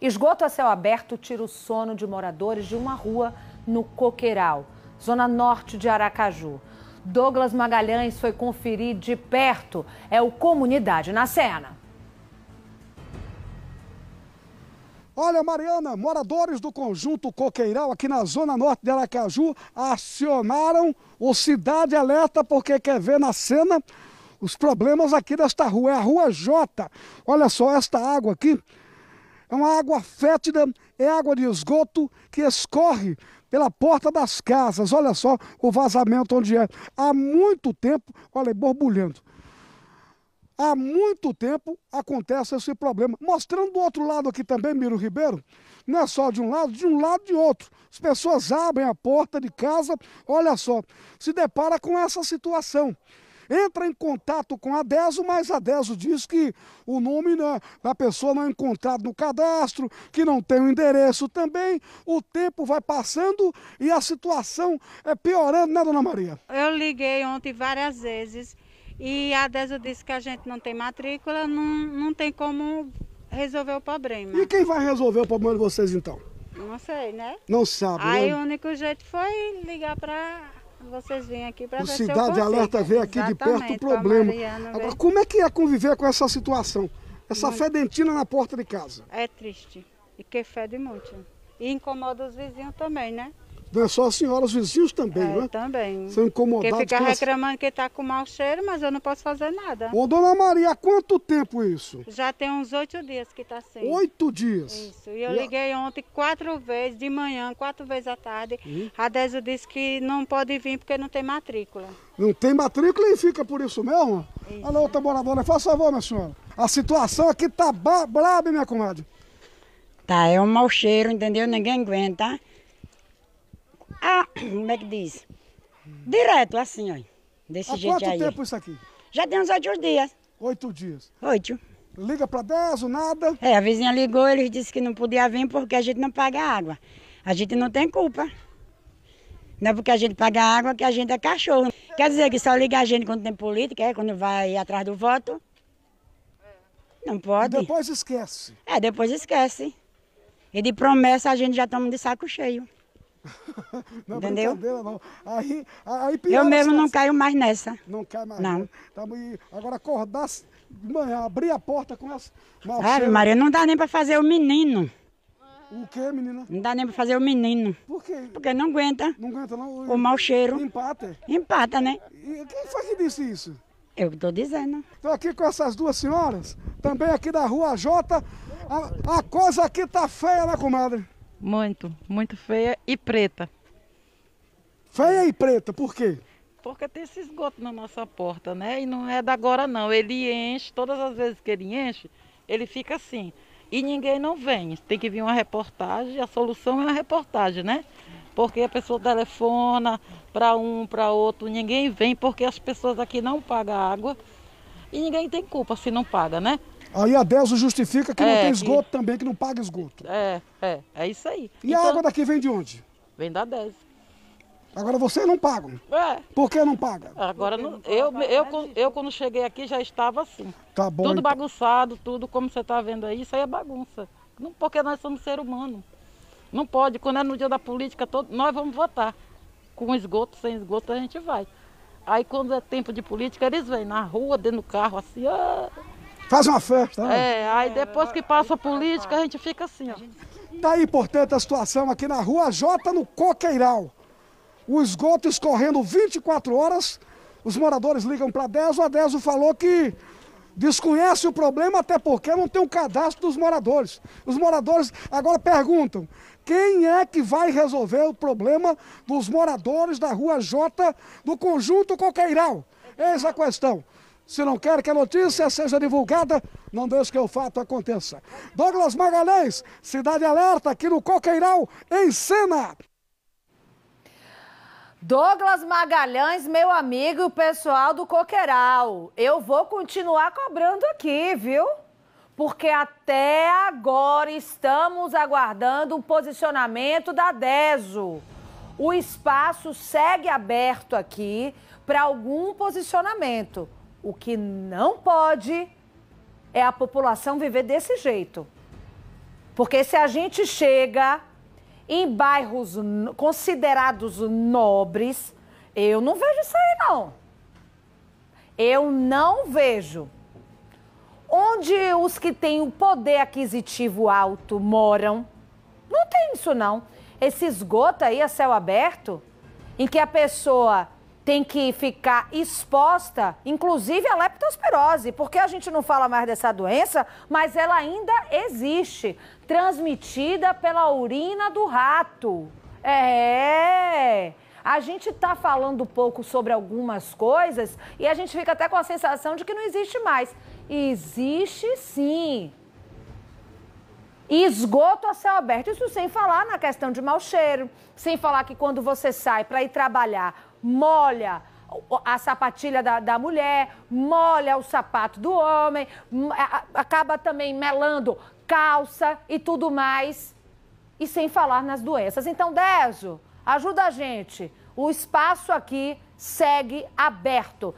Esgoto a céu aberto tira o sono de moradores de uma rua no Coqueiral, zona norte de Aracaju. Douglas Magalhães foi conferir de perto. É o Comunidade na Cena. Olha, Mariana, moradores do conjunto Coqueiral, aqui na zona norte de Aracaju, acionaram o Cidade Alerta porque quer ver na cena os problemas aqui desta rua. É a Rua J. Olha só esta água aqui é uma água fétida, é água de esgoto que escorre pela porta das casas. Olha só o vazamento onde é. Há muito tempo, olha aí, borbulhando. Há muito tempo acontece esse problema. Mostrando do outro lado aqui também, Miro Ribeiro, não é só de um lado, de um lado de outro. As pessoas abrem a porta de casa, olha só, se depara com essa situação entra em contato com a DESO, mas a DESO diz que o nome né, da pessoa não é encontrado no cadastro, que não tem o endereço também. O tempo vai passando e a situação é piorando, né, dona Maria? Eu liguei ontem várias vezes e a DESO disse que a gente não tem matrícula, não, não tem como resolver o problema. E quem vai resolver o problema de vocês então? Não sei, né? Não sabe. Aí né? o único jeito foi ligar para vocês vêm aqui para ver Cidade O Cidade Alerta vê aqui de perto o problema. Agora, como é que é conviver com essa situação? Essa muito. fedentina na porta de casa. É triste. E que fede muito. E incomoda os vizinhos também, né? Não é só a senhora, os vizinhos também, é, né? também. São incomodados. Porque fica reclamando as... que está com mau cheiro, mas eu não posso fazer nada. Ô, dona Maria, há quanto tempo isso? Já tem uns oito dias que está assim. Oito dias? Isso. E eu e... liguei ontem quatro vezes, de manhã, quatro vezes à tarde. Hum. A Deso disse que não pode vir porque não tem matrícula. Não tem matrícula e fica por isso mesmo? Isso. Olha outra moradora, faça favor, minha senhora. A situação aqui está braba, minha comadre. Tá, é um mau cheiro, entendeu? Ninguém aguenta, ah, como é que diz? Direto, assim, ó. Desse Há jeito quanto quanto tempo isso aqui? Já tem uns oito dias. Oito dias? Oito. Liga pra dez, ou nada? É, a vizinha ligou, eles disse que não podia vir porque a gente não paga água. A gente não tem culpa. Não é porque a gente paga água que a gente é cachorro. Quer dizer que só liga a gente quando tem política, é, quando vai atrás do voto. Não pode. E depois esquece. É, depois esquece. E de promessa a gente já toma de saco cheio. não, Entendeu? Não. Aí, aí, eu mesmo não caio mais nessa. Não cai mais. Não. Né? Tá, agora acordar, manhã, abrir a porta com as. Ave Maria, não dá nem para fazer o menino. O que, menina? Não dá nem pra fazer o menino. Por quê? Porque não aguenta. Não aguenta, não. O mau cheiro. Empata. Empata, né? E quem foi que disse isso? Eu que tô dizendo. Estou aqui com essas duas senhoras, também aqui da Rua J. A, a coisa aqui tá feia, né, comadre? Muito, muito feia e preta. Feia e preta, por quê? Porque tem esse esgoto na nossa porta, né? E não é da agora não. Ele enche, todas as vezes que ele enche, ele fica assim. E ninguém não vem. Tem que vir uma reportagem, a solução é uma reportagem, né? Porque a pessoa telefona para um, para outro, ninguém vem porque as pessoas aqui não pagam água. E ninguém tem culpa se não paga, né? Aí a DESO justifica que é, não tem esgoto que... também, que não paga esgoto. É, é, é isso aí. E então, a água daqui vem de onde? Vem da DESO. Agora vocês não pagam. É. Por que não paga? Agora não, eu, eu, né, eu, eu quando cheguei aqui já estava assim. Tá bom. Tudo então. bagunçado, tudo como você está vendo aí, isso aí é bagunça. Não, porque nós somos ser humano. Não pode, quando é no dia da política, todo, nós vamos votar. Com esgoto, sem esgoto, a gente vai. Aí quando é tempo de política, eles vêm na rua, dentro do carro, assim, ah, Faz uma festa. Né? É, aí depois que passa a política, a gente fica assim, ó. Tá aí, portanto, a situação aqui na rua J, no Coqueiral. O esgoto escorrendo 24 horas. Os moradores ligam para Deso. A Deso falou que desconhece o problema, até porque não tem um cadastro dos moradores. Os moradores agora perguntam: quem é que vai resolver o problema dos moradores da rua J do conjunto Coqueiral? Essa é a questão. Se não quer que a notícia seja divulgada, não deixe que o fato aconteça. Douglas Magalhães, Cidade Alerta, aqui no Coqueiral, em cena. Douglas Magalhães, meu amigo e o pessoal do Coqueiral, eu vou continuar cobrando aqui, viu? Porque até agora estamos aguardando o posicionamento da DESO. O espaço segue aberto aqui para algum posicionamento. O que não pode é a população viver desse jeito. Porque se a gente chega em bairros considerados nobres, eu não vejo isso aí, não. Eu não vejo. Onde os que têm o poder aquisitivo alto moram, não tem isso, não. Esse esgoto aí a céu aberto, em que a pessoa tem que ficar exposta, inclusive a leptospirose, porque a gente não fala mais dessa doença, mas ela ainda existe, transmitida pela urina do rato. É. A gente está falando pouco sobre algumas coisas e a gente fica até com a sensação de que não existe mais. Existe sim. Esgoto a céu aberto. Isso sem falar na questão de mau cheiro, sem falar que quando você sai para ir trabalhar, molha a sapatilha da, da mulher, molha o sapato do homem, acaba também melando calça e tudo mais, e sem falar nas doenças. Então, Décio, ajuda a gente. O espaço aqui segue aberto.